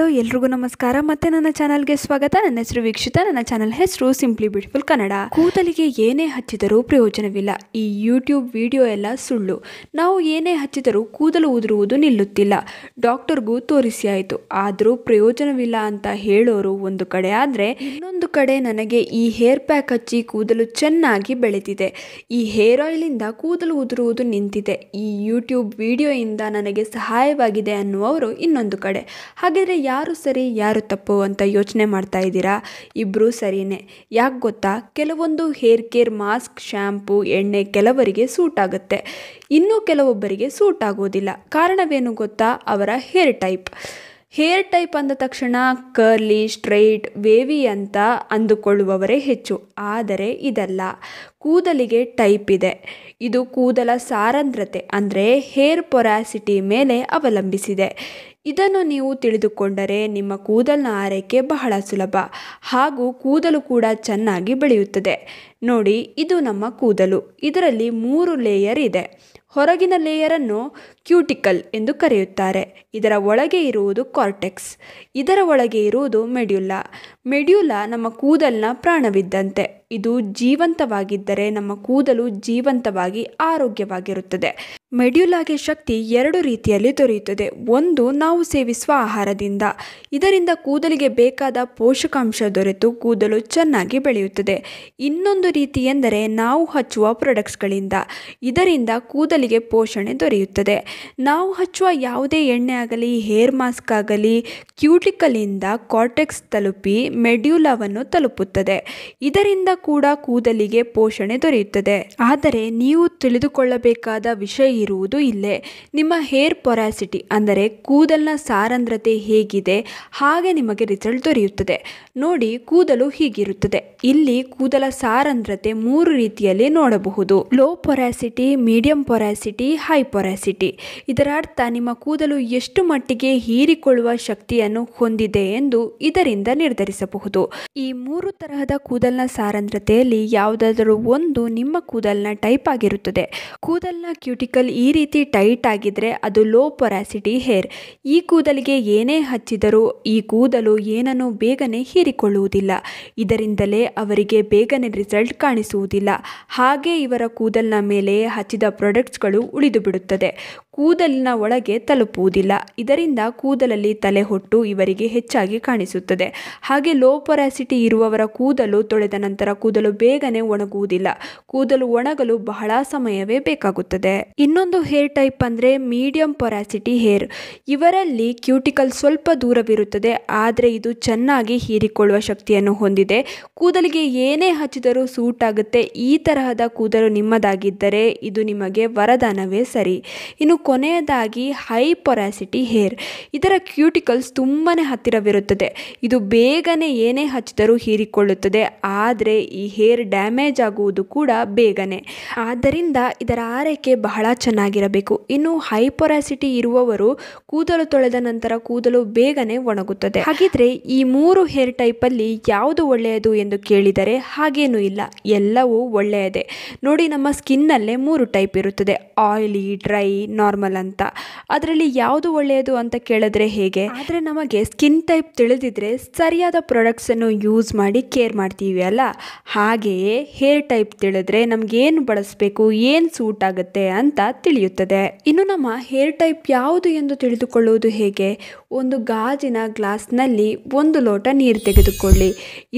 Pablo ಎಲ್ರಿಗೂ ನಮಸ್ಕಾರ ಮತ್ತೆ ನನ್ನ ಚಾನಲ್ಗೆ ಸ್ವಾಗತ ನನ್ನ ಹೆಸರು ವೀಕ್ಷಿತ ನನ್ನ ಚಾನಲ್ ಹೆಸರು ಸಿಂಪ್ಲಿ ಬ್ಯೂಟಿಫುಲ್ ಕನ್ನಡ ಕೂದಲಿಗೆ ಏನೇ ಹಚ್ಚಿದರೂ ಪ್ರಯೋಜನವಿಲ್ಲ ಈ ಯೂಟ್ಯೂಬ್ ವಿಡಿಯೋ ಎಲ್ಲ ಸುಳ್ಳು ನಾವು ಏನೇ ಹಚ್ಚಿದರೂ ಕೂದಲು ಉದುರುವುದು ನಿಲ್ಲುತ್ತಿಲ್ಲ ಡಾಕ್ಟರ್ಗೂ ತೋರಿಸಿ ಆಯಿತು ಆದರೂ ಪ್ರಯೋಜನವಿಲ್ಲ ಅಂತ ಹೇಳೋರು ಒಂದು ಕಡೆ ಆದರೆ ಇನ್ನೊಂದು ಕಡೆ ನನಗೆ ಈ ಹೇರ್ ಪ್ಯಾಕ್ ಹಚ್ಚಿ ಕೂದಲು ಚೆನ್ನಾಗಿ ಬೆಳೆದಿದೆ ಈ ಹೇರ್ ಇಂದ ಕೂದಲು ಉದುರುವುದು ನಿಂತಿದೆ ಈ ಯೂಟ್ಯೂಬ್ ಇಂದ ನನಗೆ ಸಹಾಯವಾಗಿದೆ ಅನ್ನುವರು ಇನ್ನೊಂದು ಕಡೆ ಹಾಗಾದರೆ ಯಾರು ಯಾರು ಸರಿ ಯಾರು ತಪ್ಪು ಅಂತ ಯೋಚನೆ ಮಾಡ್ತಾ ಇದ್ದೀರಾ ಇಬ್ಬರೂ ಸರಿಯೇ ಯಾಕೆ ಗೊತ್ತಾ ಕೆಲವೊಂದು ಹೇರ್ ಕೇರ್ ಮಾಸ್ಕ್ ಶ್ಯಾಂಪು ಎಣ್ಣೆ ಕೆಲವರಿಗೆ ಸೂಟ್ ಆಗುತ್ತೆ ಇನ್ನೂ ಕೆಲವೊಬ್ಬರಿಗೆ ಸೂಟ್ ಆಗೋದಿಲ್ಲ ಕಾರಣವೇನು ಗೊತ್ತಾ ಅವರ ಹೇರ್ ಟೈಪ್ ಹೇರ್ ಟೈಪ್ ಅಂದ ತಕ್ಷಣ ಕರ್ಲಿ ಸ್ಟ್ರೈಟ್ ವೇವಿ ಅಂತ ಅಂದುಕೊಳ್ಳುವವರೇ ಹೆಚ್ಚು ಆದರೆ ಇದಲ್ಲ ಕೂದಲಿಗೆ ಟೈಪ್ ಇದೆ ಇದು ಕೂದಲ ಸಾರಂದ್ರತೆ ಅಂದರೆ ಹೇರ್ ಪೊರಾಸಿಟಿ ಮೇಲೆ ಅವಲಂಬಿಸಿದೆ ಇದನ್ನು ನೀವು ತಿಳಿದುಕೊಂಡರೆ ನಿಮ್ಮ ಕೂದಲಿನ ಆರೈಕೆ ಬಹಳ ಸುಲಭ ಹಾಗೂ ಕೂದಲು ಕೂಡ ಚೆನ್ನಾಗಿ ಬೆಳೆಯುತ್ತದೆ ನೋಡಿ ಇದು ನಮ್ಮ ಕೂದಲು ಇದರಲ್ಲಿ ಮೂರು ಲೇಯರ್ ಇದೆ ಹೊರಗಿನ ಲೇಯರನ್ನು ಕ್ಯೂಟಿಕಲ್ ಎಂದು ಕರೆಯುತ್ತಾರೆ ಇದರ ಒಳಗೆ ಇರುವುದು ಕಾರ್ಟೆಕ್ಸ್ ಇದರ ಒಳಗೆ ಇರುವುದು ಮೆಡ್ಯುಲಾ ಮೆಡ್ಯುಲಾ ನಮ್ಮ ಕೂದಲಿನ ಪ್ರಾಣವಿದ್ದಂತೆ ಇದು ಜೀವಂತವಾಗಿದ್ದರೆ ನಮ್ಮ ಕೂದಲು ಜೀವಂತವಾಗಿ ಆರೋಗ್ಯವಾಗಿರುತ್ತದೆ ಮೆಡ್ಯುಲಾಗೆ ಶಕ್ತಿ ಎರಡು ರೀತಿಯಲ್ಲಿ ದೊರೆಯುತ್ತದೆ ಒಂದು ನಾವು ಸೇವಿಸುವ ಆಹಾರದಿಂದ ಇದರಿಂದ ಕೂದಲಿಗೆ ಬೇಕಾದ ಪೋಷಕಾಂಶ ದೊರೆತು ಕೂದಲು ಚೆನ್ನಾಗಿ ಬೆಳೆಯುತ್ತದೆ ಇನ್ನೊಂದು ರೀತಿ ಎಂದರೆ ನಾವು ಹಚ್ಚುವ ಪ್ರಾಡಕ್ಟ್ಸ್ಗಳಿಂದ ಇದರಿಂದ ಕೂದಲಿಗೆ ಪೋಷಣೆ ದೊರೆಯುತ್ತದೆ ನಾವು ಹಚ್ಚುವ ಯಾವುದೇ ಎಣ್ಣೆ ಆಗಲಿ ಹೇರ್ ಮಾಸ್ಕ್ ಆಗಲಿ ಕ್ಯೂಟಿಕಲಿಂದ ಕಾರ್ಟೆಕ್ಸ್ ತಲುಪಿ ಮೆಡ್ಯುಲಾವನ್ನು ತಲುಪುತ್ತದೆ ಇದರಿಂದ ಕೂಡ ಕೂದಲಿಗೆ ಪೋಷಣೆ ದೊರೆಯುತ್ತದೆ ಆದರೆ ನೀವು ತಿಳಿದುಕೊಳ್ಳಬೇಕಾದ ವಿಷಯ ಇರುವುದು ಇಲ್ಲೇ ನಿಮ್ಮ ಹೇರ್ ಪೊರಾಸಿಟಿ ಅಂದರೆ ಕೂದಲಿನ ಸಾರಂದ್ರತೆ ಹೇಗಿದೆ ಹಾಗೆ ನಿಮಗೆ ರಿಸಲ್ಟ್ ದೊರೆಯುತ್ತದೆ ನೋಡಿ ಕೂದಲು ಹೀಗಿರುತ್ತದೆ ಇಲ್ಲಿ ಕೂದಲ ಸಾರಂದ್ರತೆ ಮೂರು ರೀತಿಯಲ್ಲಿ ನೋಡಬಹುದು low porosity medium porosity high porosity ಇದರ ಅರ್ಥ ನಿಮ್ಮ ಕೂದಲು ಎಷ್ಟು ಮಟ್ಟಿಗೆ ಹೀರಿಕೊಳ್ಳುವ ಶಕ್ತಿಯನ್ನು ಹೊಂದಿದೆ ಎಂದು ಇದರಿಂದ ನಿರ್ಧರಿಸಬಹುದು ಈ ಮೂರು ತರಹದ ಕೂದಲಿನ ಸಾರಂದ್ರತೆಯಲ್ಲಿ ಯಾವುದಾದರೂ ಒಂದು ನಿಮ್ಮ ಕೂದಲಿನ ಟೈಪ್ ಆಗಿರುತ್ತದೆ ಕೂದಲಿನ ಕ್ಯೂಟಿಕಲ್ ಈ ರೀತಿ ಟೈಟ್ ಆಗಿದ್ರೆ ಅದು ಲೋ ಪೊರಾಸಿಟಿ ಹೇರ್ ಈ ಕೂದಲಿಗೆ ಏನೇ ಹಚ್ಚಿದರೂ ಈ ಕೂದಲು ಏನನ್ನು ಬೇಗನೆ ಹೀರಿಕೊಳ್ಳುವುದಿಲ್ಲ ಇದರಿಂದಲೇ ಅವರಿಗೆ ಬೇಗನೆ ರಿಸಲ್ಟ್ ಕಾಣಿಸುವುದಿಲ್ಲ ಹಾಗೆ ಇವರ ಕೂದಲಿನ ಮೇಲೆ ಹಚ್ಚಿದ ಪ್ರಾಡಕ್ಟ್ಸ್ಗಳು ಉಳಿದು ಬಿಡುತ್ತದೆ ಕೂದಲಿನ ಒಳಗೆ ತಲುಪುವುದಿಲ್ಲ ಇದರಿಂದ ಕೂದಲಲ್ಲಿ ತಲೆ ಹೊಟ್ಟು ಇವರಿಗೆ ಹೆಚ್ಚಾಗಿ ಕಾಣಿಸುತ್ತದೆ ಹಾಗೆ ಲೋ ಪೊರಾಸಿಟಿ ಇರುವವರ ಕೂದಲು ತೊಳೆದ ನಂತರ ಕೂದಲು ಬೇಗನೆ ಒಣಗುವುದಿಲ್ಲ ಕೂದಲು ಒಣಗಲು ಬಹಳ ಸಮಯವೇ ಬೇಕಾಗುತ್ತದೆ ಇನ್ನೊಂದು ಹೇರ್ ಟೈಪ್ ಅಂದರೆ ಮೀಡಿಯಂ ಪೊರಾಸಿಟಿ ಹೇರ್ ಇವರಲ್ಲಿ ಕ್ಯೂಟಿಕಲ್ ಸ್ವಲ್ಪ ದೂರವಿರುತ್ತದೆ ಆದರೆ ಇದು ಚೆನ್ನಾಗಿ ಹೀರಿಕೊಳ್ಳುವ ಶಕ್ತಿಯನ್ನು ಹೊಂದಿದೆ ಕೂದಲಿಗೆ ಏನೇ ಹಚ್ಚಿದರೂ ಸೂಟ್ ಆಗುತ್ತೆ ಈ ತರಹದ ಕೂದಲು ನಿಮ್ಮದಾಗಿದ್ದರೆ ಇದು ನಿಮಗೆ ವರದಾನವೇ ಸರಿ ಇನ್ನು ಕೊನೆಯದಾಗಿ ಹೈ ಪೊರಾಸಿಟಿ ಹೇರ್ ಇದರ ಕ್ಯೂಟಿಕಲ್ಸ್ ತುಂಬಾ ಹತ್ತಿರವಿರುತ್ತದೆ ಇದು ಬೇಗನೆ ಏನೇ ಹಚ್ಚಿದರೂ ಹೀರಿಕೊಳ್ಳುತ್ತದೆ ಆದರೆ ಈ ಹೇರ್ ಡ್ಯಾಮೇಜ್ ಆಗುವುದು ಕೂಡ ಬೇಗನೆ ಆದ್ದರಿಂದ ಇದರ ಆರೈಕೆ ಬಹಳ ಚೆನ್ನಾಗಿರಬೇಕು ಇನ್ನು ಹೈಪೊರಾಸಿಟಿ ಇರುವವರು ಕೂದಲು ತೊಳೆದ ನಂತರ ಕೂದಲು ಬೇಗನೆ ಒಣಗುತ್ತದೆ ಹಾಗಿದ್ರೆ ಈ ಮೂರು ಹೇರ್ ಟೈಪಲ್ಲಿ ಯಾವುದು ಒಳ್ಳೆಯದು ಎಂದು ಕೇಳಿದರೆ ಹಾಗೇನೂ ಇಲ್ಲ ಎಲ್ಲವೂ ಒಳ್ಳೆಯದೇ ನೋಡಿ ನಮ್ಮ ಸ್ಕಿನ್ನಲ್ಲೇ ಮೂರು ಟೈಪ್ ಇರುತ್ತದೆ ಆಯಿಲಿ ಡ್ರೈ ನಾರ್ಮಲ್ ನಾರ್ಮಲ್ ಅಂತ ಅದರಲ್ಲಿ ಯಾವುದು ಒಳ್ಳೆಯದು ಅಂತ ಕೇಳಿದ್ರೆ ಹೇಗೆ ಆದರೆ ನಮಗೆ ಸ್ಕಿನ್ ಟೈಪ್ ತಿಳಿದಿದ್ರೆ ಸರಿಯಾದ ಪ್ರಾಡಕ್ಟ್ಸನ್ನು ಯೂಸ್ ಮಾಡಿ ಕೇರ್ ಮಾಡ್ತೀವಿ ಅಲ್ಲ ಹಾಗೆಯೇ ಹೇರ್ ಟೈಪ್ ತಿಳಿದ್ರೆ ನಮಗೇನು ಬಳಸಬೇಕು ಏನು ಸೂಟ್ ಆಗುತ್ತೆ ಅಂತ ತಿಳಿಯುತ್ತದೆ ಇನ್ನು ನಮ್ಮ ಹೇರ್ ಟೈಪ್ ಯಾವುದು ಎಂದು ತಿಳಿದುಕೊಳ್ಳುವುದು ಹೇಗೆ ಒಂದು ಗಾಜಿನ ಗ್ಲಾಸ್ನಲ್ಲಿ ಒಂದು ಲೋಟ ನೀರು ತೆಗೆದುಕೊಳ್ಳಿ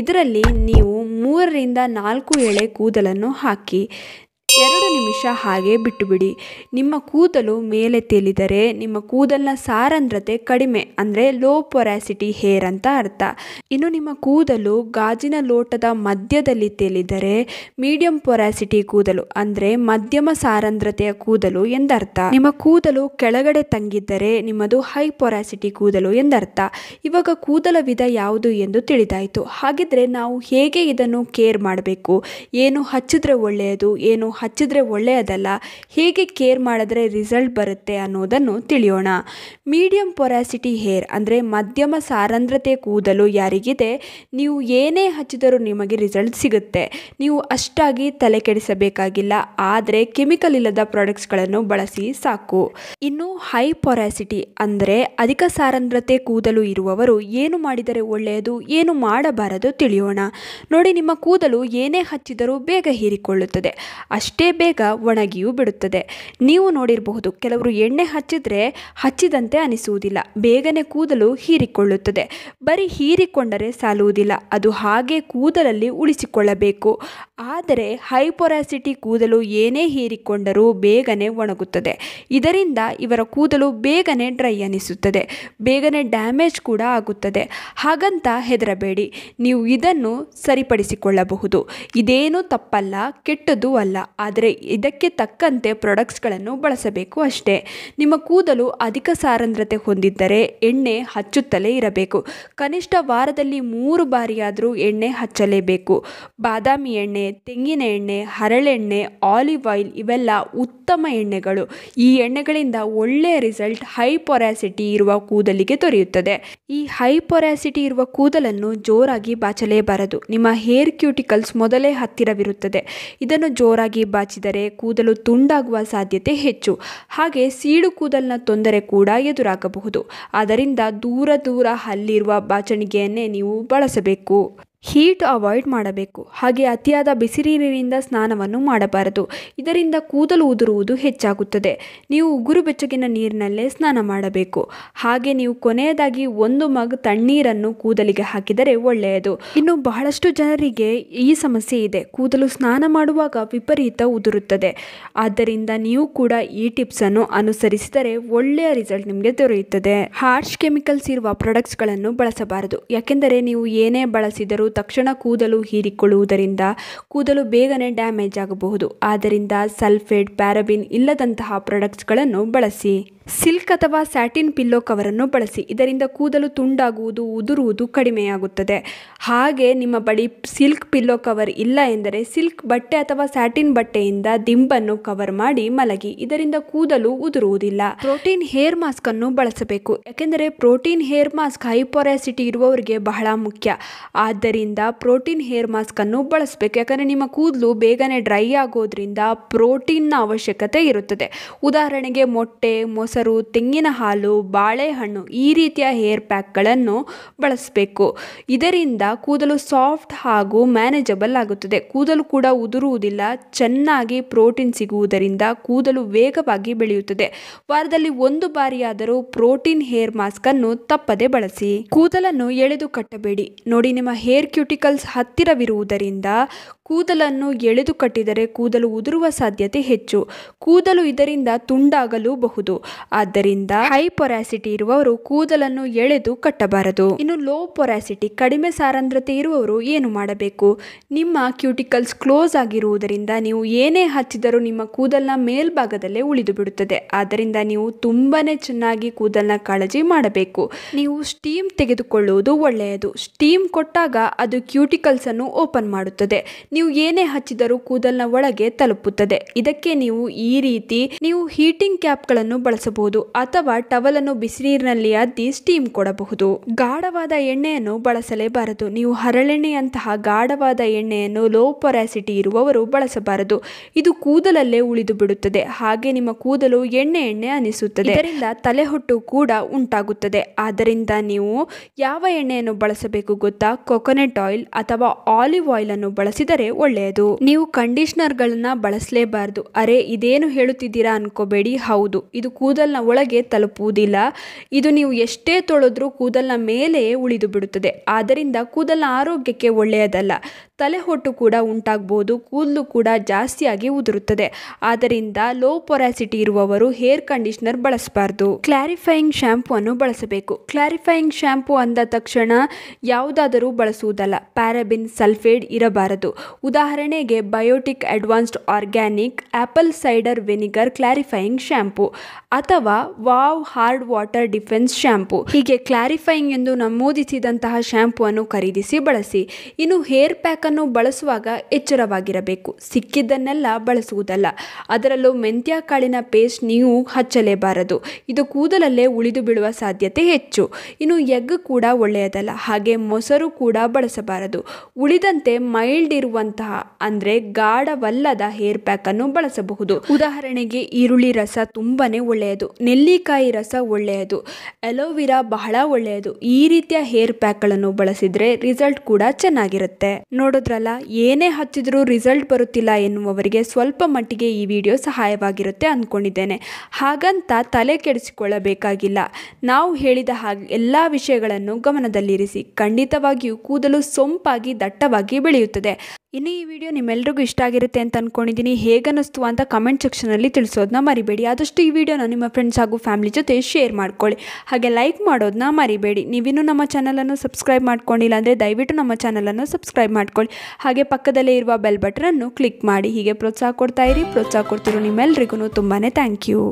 ಇದರಲ್ಲಿ ನೀವು ಮೂರರಿಂದ ನಾಲ್ಕು ಎಳೆ ಕೂದಲನ್ನು ಹಾಕಿ ಎರಡು ನಿಮಿಷ ಹಾಗೆ ಬಿಟ್ಟುಬಿಡಿ ನಿಮ್ಮ ಕೂದಲು ಮೇಲೆ ತೇಲಿದರೆ ನಿಮ್ಮ ಕೂದಲಿನ ಸಾರಂದ್ರತೆ ಕಡಿಮೆ ಅಂದರೆ ಲೋ ಪೊರಾಸಿಟಿ ಹೇರ್ ಅಂತ ಅರ್ಥ ಇನ್ನು ನಿಮ್ಮ ಕೂದಲು ಗಾಜಿನ ಲೋಟದ ಮಧ್ಯದಲ್ಲಿ ತೇಲಿದರೆ ಮೀಡಿಯಂ ಪೊರಾಸಿಟಿ ಕೂದಲು ಅಂದರೆ ಮಧ್ಯಮ ಸಾರಂದ್ರತೆಯ ಕೂದಲು ಎಂದರ್ಥ ನಿಮ್ಮ ಕೂದಲು ಕೆಳಗಡೆ ತಂಗಿದ್ದರೆ ನಿಮ್ಮದು ಹೈ ಪೊರಾಸಿಟಿ ಕೂದಲು ಎಂದರ್ಥ ಇವಾಗ ಕೂದಲ ವಿಧ ಯಾವುದು ಎಂದು ತಿಳಿದಾಯಿತು ಹಾಗಿದ್ರೆ ನಾವು ಹೇಗೆ ಇದನ್ನು ಕೇರ್ ಮಾಡಬೇಕು ಏನು ಹಚ್ಚಿದ್ರೆ ಒಳ್ಳೆಯದು ಏನು ಹಚ್ಚಿದ್ರೆ ಒಳ್ಳೆಯದಲ್ಲ ಹೇಗೆ ಕೇರ್ ಮಾಡಿದ್ರೆ ರಿಸಲ್ಟ್ ಬರುತ್ತೆ ಅನ್ನೋದನ್ನು ತಿಳಿಯೋಣ ಮೀಡಿಯಂ ಪೊರಾಸಿಟಿ ಹೇರ್ ಅಂದರೆ ಮಧ್ಯಮ ಸಾರಂದ್ರತೆ ಕೂದಲು ಯಾರಿಗಿದೆ ನೀವು ಏನೇ ಹಚ್ಚಿದರೂ ನಿಮಗೆ ರಿಸಲ್ಟ್ ಸಿಗುತ್ತೆ ನೀವು ಅಷ್ಟಾಗಿ ತಲೆ ಕೆಡಿಸಬೇಕಾಗಿಲ್ಲ ಆದರೆ ಕೆಮಿಕಲ್ ಇಲ್ಲದ ಪ್ರಾಡಕ್ಟ್ಸ್ಗಳನ್ನು ಬಳಸಿ ಸಾಕು ಇನ್ನು ಹೈ ಪೊರಾಸಿಟಿ ಅಂದರೆ ಅಧಿಕ ಸಾರಂದ್ರತೆ ಕೂದಲು ಇರುವವರು ಏನು ಮಾಡಿದರೆ ಒಳ್ಳೆಯದು ಏನು ಮಾಡಬಾರದು ತಿಳಿಯೋಣ ನೋಡಿ ನಿಮ್ಮ ಕೂದಲು ಏನೇ ಹಚ್ಚಿದರೂ ಬೇಗ ಹೀರಿಕೊಳ್ಳುತ್ತದೆ ಅಷ್ಟು ಅಷ್ಟೇ ಬೇಗ ಒಣಗಿಯೂ ಬಿಡುತ್ತದೆ ನೀವು ನೋಡಿರಬಹುದು ಕೆಲವರು ಎಣ್ಣೆ ಹಚ್ಚಿದರೆ ಹಚ್ಚಿದಂತೆ ಅನಿಸುವುದಿಲ್ಲ ಬೇಗನೆ ಕೂದಲು ಹೀರಿಕೊಳ್ಳುತ್ತದೆ ಬರೀ ಹೀರಿಕೊಂಡರೆ ಸಾಲುವುದಿಲ್ಲ ಅದು ಹಾಗೆ ಕೂದಲಲ್ಲಿ ಉಳಿಸಿಕೊಳ್ಳಬೇಕು ಆದರೆ ಹೈಪೊರಾಸಿಟಿ ಕೂದಲು ಏನೇ ಹೀರಿಕೊಂಡರೂ ಬೇಗನೆ ಒಣಗುತ್ತದೆ ಇದರಿಂದ ಇವರ ಕೂದಲು ಬೇಗನೆ ಡ್ರೈ ಅನಿಸುತ್ತದೆ ಬೇಗನೆ ಡ್ಯಾಮೇಜ್ ಕೂಡ ಆಗುತ್ತದೆ ಹಾಗಂತ ಹೆದರಬೇಡಿ ನೀವು ಇದನ್ನು ಸರಿಪಡಿಸಿಕೊಳ್ಳಬಹುದು ಇದೇನೂ ತಪ್ಪಲ್ಲ ಕೆಟ್ಟದ್ದು ಅಲ್ಲ ಆದರೆ ಇದಕ್ಕೆ ತಕ್ಕಂತೆ ಪ್ರಾಡಕ್ಟ್ಸ್ಗಳನ್ನು ಬಳಸಬೇಕು ಅಷ್ಟೇ ನಿಮ್ಮ ಕೂದಲು ಅಧಿಕ ಸಾರಂದ್ರತೆ ಹೊಂದಿದ್ದರೆ ಎಣ್ಣೆ ಹಚ್ಚುತ್ತಲೇ ಇರಬೇಕು ಕನಿಷ್ಠ ವಾರದಲ್ಲಿ ಮೂರು ಬಾರಿಯಾದರೂ ಎಣ್ಣೆ ಹಚ್ಚಲೇಬೇಕು ಬಾದಾಮಿ ಎಣ್ಣೆ ತೆಂಗಿನ ಎಣ್ಣೆ ಹರಳೆಣ್ಣೆ ಆಲಿವ್ ಆಯಿಲ್ ಇವೆಲ್ಲ ಉತ್ತಮ ಎಣ್ಣೆಗಳು ಈ ಎಣ್ಣೆಗಳಿಂದ ಒಳ್ಳೆಯ ರಿಸಲ್ಟ್ ಹೈ ಪೊರಾಸಿಟಿ ಇರುವ ಕೂದಲಿಗೆ ದೊರೆಯುತ್ತದೆ ಈ ಹೈ ಪೊರಾಸಿಟಿ ಇರುವ ಕೂದಲನ್ನು ಜೋರಾಗಿ ಬಾಚಲೇಬಾರದು ನಿಮ್ಮ ಹೇರ್ ಕ್ಯೂಟಿಕಲ್ಸ್ ಮೊದಲೇ ಹತ್ತಿರವಿರುತ್ತದೆ ಇದನ್ನು ಜೋರಾಗಿ ಬಾಚಿದರೆ ಕೂದಲು ತುಂಡಾಗುವ ಸಾಧ್ಯತೆ ಹೆಚ್ಚು ಹಾಗೆ ಸೀಳು ಕೂದಲಿನ ತೊಂದರೆ ಕೂಡ ಎದುರಾಗಬಹುದು ಆದ್ದರಿಂದ ದೂರ ದೂರ ಹಲ್ಲಿರುವ ಬಾಚಣಿಗೆಯನ್ನೇ ನೀವು ಬಳಸಬೇಕು ಹೀಟ್ ಅವಾಯ್ಡ್ ಮಾಡಬೇಕು ಹಾಗೆ ಅತಿಯಾದ ಬಿಸಿ ನೀರಿನಿಂದ ಸ್ನಾನವನ್ನು ಮಾಡಬಾರದು ಇದರಿಂದ ಕೂದಲು ಉದುರುವುದು ಹೆಚ್ಚಾಗುತ್ತದೆ ನೀವು ಉಗುರು ಬೆಚ್ಚಗಿನ ನೀರಿನಲ್ಲೇ ಸ್ನಾನ ಮಾಡಬೇಕು ಹಾಗೆ ನೀವು ಕೊನೆಯದಾಗಿ ಒಂದು ಮಗ್ ತಣ್ಣೀರನ್ನು ಕೂದಲಿಗೆ ಹಾಕಿದರೆ ಒಳ್ಳೆಯದು ಇನ್ನು ಬಹಳಷ್ಟು ಜನರಿಗೆ ಈ ಸಮಸ್ಯೆ ಇದೆ ಕೂದಲು ಸ್ನಾನ ಮಾಡುವಾಗ ವಿಪರೀತ ಉದುರುತ್ತದೆ ಆದ್ದರಿಂದ ನೀವು ಕೂಡ ಈ ಟಿಪ್ಸನ್ನು ಅನುಸರಿಸಿದರೆ ಒಳ್ಳೆಯ ರಿಸಲ್ಟ್ ನಿಮಗೆ ದೊರೆಯುತ್ತದೆ ಹಾರ್ಶ್ ಕೆಮಿಕಲ್ಸ್ ಇರುವ ಪ್ರಾಡಕ್ಟ್ಸ್ಗಳನ್ನು ಬಳಸಬಾರದು ಯಾಕೆಂದರೆ ನೀವು ಏನೇ ಬಳಸಿದರೂ ತಕ್ಷಣ ಕೂದಲು ಹೀರಿಕೊಳ್ಳುವುದರಿಂದ ಕೂದಲು ಬೇಗನೆ ಡ್ಯಾಮೇಜ್ ಆಗಬಹುದು ಆದ್ದರಿಂದ ಸಲ್ಫೇಟ್ ಪ್ಯಾರಬಿನ್ ಇಲ್ಲದಂತಹ ಪ್ರಾಡಕ್ಟ್ಸ್ಗಳನ್ನು ಬಳಸಿ ಸಿಲ್ಕ್ ಅಥವಾ ಸ್ಯಾಟಿನ್ ಪಿಲ್ಲೋ ಕವರನ್ನು ಬಳಸಿ ಇದರಿಂದ ಕೂದಲು ತುಂಡಾಗುವುದು ಉದುರುವುದು ಕಡಿಮೆಯಾಗುತ್ತದೆ ಹಾಗೆ ನಿಮ್ಮ ಬಳಿ ಸಿಲ್ಕ್ ಪಿಲ್ಲೋ ಕವರ್ ಇಲ್ಲ ಎಂದರೆ ಸಿಲ್ಕ್ ಬಟ್ಟೆ ಅಥವಾ ಸ್ಯಾಟಿನ್ ಬಟ್ಟೆಯಿಂದ ದಿಂಬನ್ನು ಕವರ್ ಮಾಡಿ ಮಲಗಿ ಇದರಿಂದ ಕೂದಲು ಉದುರುವುದಿಲ್ಲ ಪ್ರೋಟೀನ್ ಹೇರ್ ಮಾಸ್ಕ್ ಅನ್ನು ಬಳಸಬೇಕು ಯಾಕೆಂದರೆ ಪ್ರೋಟೀನ್ ಹೇರ್ ಮಾಸ್ಕ್ ಹೈಪೊರಾಸಿಟಿ ಇರುವವರಿಗೆ ಬಹಳ ಮುಖ್ಯ ಆದ್ದರಿಂದ ಪ್ರೋಟೀನ್ ಹೇರ್ ಮಾಸ್ಕ್ ಅನ್ನು ಬಳಸಬೇಕು ಯಾಕಂದರೆ ನಿಮ್ಮ ಕೂದಲು ಬೇಗನೆ ಡ್ರೈ ಆಗೋದ್ರಿಂದ ಪ್ರೋಟೀನ್ನ ಅವಶ್ಯಕತೆ ಇರುತ್ತದೆ ಉದಾಹರಣೆಗೆ ಮೊಟ್ಟೆ ಮೊಸ ಮೊಸರು ತೆಂಗಿನ ಹಾಲು ಬಾಳೆಹಣ್ಣು ಈ ರೀತಿಯ ಹೇರ್ ಪ್ಯಾಕ್ಗಳನ್ನು ಬಳಸಬೇಕು ಇದರಿಂದ ಕೂದಲು ಸಾಫ್ಟ್ ಹಾಗೂ ಮ್ಯಾನೇಜಬಲ್ ಆಗುತ್ತದೆ ಕೂದಲು ಕೂಡ ಉದುರುವುದಿಲ್ಲ ಚೆನ್ನಾಗಿ ಪ್ರೋಟೀನ್ ಸಿಗುವುದರಿಂದ ಕೂದಲು ವೇಗವಾಗಿ ಬೆಳೆಯುತ್ತದೆ ವಾರದಲ್ಲಿ ಒಂದು ಬಾರಿಯಾದರೂ ಪ್ರೋಟೀನ್ ಹೇರ್ ಮಾಸ್ಕನ್ನು ಅನ್ನು ತಪ್ಪದೆ ಬಳಸಿ ಕೂದಲನ್ನು ಎಳೆದು ಕಟ್ಟಬೇಡಿ ನೋಡಿ ನಿಮ್ಮ ಹೇರ್ ಕ್ಯೂಟಿಕಲ್ಸ್ ಹತ್ತಿರವಿರುವುದರಿಂದ ಕೂದಲನ್ನು ಎಳೆದು ಕಟ್ಟಿದರೆ ಕೂದಲು ಉದುರುವ ಸಾಧ್ಯತೆ ಹೆಚ್ಚು ಕೂದಲು ಇದರಿಂದ ತುಂಡಾಗಲೂಬಹುದು ಆದ್ದರಿಂದ ಹೈ ಪೊರಾಸಿಟಿ ಇರುವವರು ಕೂದಲನ್ನು ಎಳೆದು ಕಟ್ಟಬಾರದು ಇನ್ನು ಲೋ ಪೊರಾಸಿಟಿ ಕಡಿಮೆ ಸಾರಂದ್ರತೆ ಇರುವವರು ಏನು ಮಾಡಬೇಕು ನಿಮ್ಮ ಕ್ಯೂಟಿಕಲ್ಸ್ ಕ್ಲೋಸ್ ಆಗಿರುವುದರಿಂದ ನೀವು ಏನೇ ಹಚ್ಚಿದರೂ ನಿಮ್ಮ ಕೂದಲಿನ ಮೇಲ್ಭಾಗದಲ್ಲೇ ಉಳಿದು ಬಿಡುತ್ತದೆ ಆದ್ದರಿಂದ ನೀವು ತುಂಬಾನೇ ಚೆನ್ನಾಗಿ ಕೂದಲಿನ ಕಾಳಜಿ ಮಾಡಬೇಕು ನೀವು ಸ್ಟೀಮ್ ತೆಗೆದುಕೊಳ್ಳುವುದು ಒಳ್ಳೆಯದು ಸ್ಟೀಮ್ ಕೊಟ್ಟಾಗ ಅದು ಕ್ಯೂಟಿಕಲ್ಸ್ ಅನ್ನು ಓಪನ್ ಮಾಡುತ್ತದೆ ನೀವು ಏನೇ ಹಚ್ಚಿದರೂ ಕೂದಲಿನ ಒಳಗೆ ತಲುಪುತ್ತದೆ ಇದಕ್ಕೆ ನೀವು ಈ ರೀತಿ ನೀವು ಹೀಟಿಂಗ್ ಕ್ಯಾಪ್ಗಳನ್ನು ಬಳಸಬಹುದು ಬಳಸಬಹುದು ಅಥವಾ ಬಿಸಿ ಬಿಸಿನೀರಿನಲ್ಲಿ ಅದ್ದಿ ಸ್ಟೀಮ್ ಕೊಡಬಹುದು ಗಾಢವಾದ ಎಣ್ಣೆಯನ್ನು ಬಳಸಲೇಬಾರದು ನೀವು ಹರಳೆಣ್ಣೆಯಂತಹ ಗಾಢವಾದ ಎಣ್ಣೆಯನ್ನು ಲೋ ಪೊರಾಸಿಟಿ ಇರುವವರು ಬಳಸಬಾರದು ಇದು ಕೂದಲಲ್ಲೇ ಉಳಿದು ಬಿಡುತ್ತದೆ ಹಾಗೆ ನಿಮ್ಮ ಕೂದಲು ಎಣ್ಣೆ ಎಣ್ಣೆ ಅನಿಸುತ್ತದೆ ಇದರಿಂದ ತಲೆಹೊಟ್ಟು ಕೂಡ ಉಂಟಾಗುತ್ತದೆ ಆದ್ದರಿಂದ ನೀವು ಯಾವ ಎಣ್ಣೆಯನ್ನು ಬಳಸಬೇಕು ಗೊತ್ತಾ ಕೊಕೊನೆಟ್ ಆಯಿಲ್ ಅಥವಾ ಆಲಿವ್ ಆಯಿಲ್ ಅನ್ನು ಬಳಸಿದರೆ ಒಳ್ಳೆಯದು ನೀವು ಗಳನ್ನ ಬಳಸಲೇಬಾರದು ಅರೆ ಇದೇನು ಹೇಳುತ್ತಿದ್ದೀರಾ ಅನ್ಕೋಬೇಡಿ ಹೌದು ಇದು ಕೂದಲು ಕೂದಲ್ನ ಒಳಗೆ ತಲುಪುವುದಿಲ್ಲ ಇದು ನೀವು ಎಷ್ಟೇ ತೊಳೆದ್ರೂ ಕೂದಲಿನ ಮೇಲೆ ಉಳಿದು ಬಿಡುತ್ತದೆ ಆದ್ದರಿಂದ ಕೂದಲಿನ ಆರೋಗ್ಯಕ್ಕೆ ಒಳ್ಳೆಯದಲ್ಲ ತಲೆಹೊಟ್ಟು ಕೂಡ ಉಂಟಾಗ್ಬೋದು ಕೂದಲು ಕೂಡ ಜಾಸ್ತಿಯಾಗಿ ಉದುರುತ್ತದೆ ಆದ್ದರಿಂದ ಲೋ ಪೊರಾಸಿಟಿ ಇರುವವರು ಹೇರ್ ಕಂಡೀಷನರ್ ಬಳಸಬಾರ್ದು ಕ್ಲಾರಿಫೈಯಿಂಗ್ ಅನ್ನು ಬಳಸಬೇಕು ಕ್ಲಾರಿಫೈಯಿಂಗ್ ಶ್ಯಾಂಪೂ ಅಂದ ತಕ್ಷಣ ಯಾವುದಾದರೂ ಬಳಸುವುದಲ್ಲ ಪ್ಯಾರಬಿನ್ ಸಲ್ಫೇಡ್ ಇರಬಾರದು ಉದಾಹರಣೆಗೆ Biotique advanced organic apple cider vinegar clarifying shampoo ಅಥವಾ ವಾವ್ ಹಾರ್ಡ್ ವಾಟರ್ ಡಿಫೆನ್ಸ್ ಶ್ಯಾಂಪೂ ಹೀಗೆ ಕ್ಲಾರಿಫೈಯಿಂಗ್ ಎಂದು ನಮೂದಿಸಿದಂತಹ ಅನ್ನು ಖರೀದಿಸಿ ಬಳಸಿ ಇನ್ನು ಹೇರ್ ಪ್ಯಾಕ್ ಬಳಸುವಾಗ ಎಚ್ಚರವಾಗಿರಬೇಕು ಸಿಕ್ಕಿದ್ದನ್ನೆಲ್ಲ ಬಳಸುವುದಲ್ಲ ಅದರಲ್ಲೂ ಮೆಂತ್ಯ ಕಾಳಿನ ಪೇಸ್ಟ್ ನೀವು ಹಚ್ಚಲೇಬಾರದು ಇದು ಕೂದಲಲ್ಲೇ ಉಳಿದು ಬೀಳುವ ಸಾಧ್ಯತೆ ಹೆಚ್ಚು ಇನ್ನು ಎಗ್ ಕೂಡ ಒಳ್ಳೆಯದಲ್ಲ ಹಾಗೆ ಮೊಸರು ಕೂಡ ಬಳಸಬಾರದು ಉಳಿದಂತೆ ಮೈಲ್ಡ್ ಇರುವಂತಹ ಅಂದರೆ ಗಾಢವಲ್ಲದ ಹೇರ್ ಪ್ಯಾಕ್ ಅನ್ನು ಬಳಸಬಹುದು ಉದಾಹರಣೆಗೆ ಈರುಳ್ಳಿ ರಸ ತುಂಬಾ ಒಳ್ಳೆಯದು ನೆಲ್ಲಿಕಾಯಿ ರಸ ಒಳ್ಳೆಯದು ಅಲೋವಿರಾ ಬಹಳ ಒಳ್ಳೆಯದು ಈ ರೀತಿಯ ಹೇರ್ ಪ್ಯಾಕ್ ಗಳನ್ನು ಬಳಸಿದರೆ ರಿಸಲ್ಟ್ ಕೂಡ ಚೆನ್ನಾಗಿರುತ್ತೆ ನೋಡಿದ್ರಲ್ಲ ಏನೇ ಹಚ್ಚಿದ್ರೂ ರಿಸಲ್ಟ್ ಬರುತ್ತಿಲ್ಲ ಎನ್ನುವವರಿಗೆ ಸ್ವಲ್ಪ ಮಟ್ಟಿಗೆ ಈ ವಿಡಿಯೋ ಸಹಾಯವಾಗಿರುತ್ತೆ ಅಂದ್ಕೊಂಡಿದ್ದೇನೆ ಹಾಗಂತ ತಲೆ ಕೆಡಿಸಿಕೊಳ್ಳಬೇಕಾಗಿಲ್ಲ ನಾವು ಹೇಳಿದ ಹಾಗೆ ಎಲ್ಲ ವಿಷಯಗಳನ್ನು ಗಮನದಲ್ಲಿರಿಸಿ ಖಂಡಿತವಾಗಿಯೂ ಕೂದಲು ಸೊಂಪಾಗಿ ದಟ್ಟವಾಗಿ ಬೆಳೆಯುತ್ತದೆ ಇನ್ನು ಈ ವಿಡಿಯೋ ನಿಮ್ಮೆಲ್ಲರಿಗೂ ಇಷ್ಟ ಆಗಿರುತ್ತೆ ಅಂತ ಅಂದ್ಕೊಂಡಿದ್ದೀನಿ ಹೇಗನ್ನಿಸ್ತು ಅಂತ ಕಮೆಂಟ್ ಸೆಕ್ಷನಲ್ಲಿ ತಿಳಿಸೋದನ್ನ ಮರಿಬೇಡಿ ಆದಷ್ಟು ಈ ವಿಡಿಯೋನ ನಿಮ್ಮ ಫ್ರೆಂಡ್ಸ್ ಹಾಗೂ ಫ್ಯಾಮಿಲಿ ಜೊತೆ ಶೇರ್ ಮಾಡ್ಕೊಳ್ಳಿ ಹಾಗೆ ಲೈಕ್ ಮಾಡೋದನ್ನ ಮರಿಬೇಡಿ ನೀವಿನ್ನೂ ನಮ್ಮ ಚಾನಲನ್ನು ಸಬ್ಸ್ಕ್ರೈಬ್ ಮಾಡ್ಕೊಂಡಿಲ್ಲ ಅಂದರೆ ದಯವಿಟ್ಟು ನಮ್ಮ ಚಾನಲನ್ನು ಸಬ್ಸ್ಕ್ರೈಬ್ ಮಾಡ್ಕೊಳ್ಳಿ ಹಾಗೆ ಪಕ್ಕದಲ್ಲೇ ಇರುವ ಬೆಲ್ ಬಟನನ್ನು ಕ್ಲಿಕ್ ಮಾಡಿ ಹೀಗೆ ಪ್ರೋತ್ಸಾಹ ಕೊಡ್ತಾ ಇರಿ ಪ್ರೋತ್ಸಾಹ ಕೊಡ್ತಿರೋ ನಿಮ್ಮೆಲ್ರಿಗೂ ತುಂಬಾ ಥ್ಯಾಂಕ್ ಯು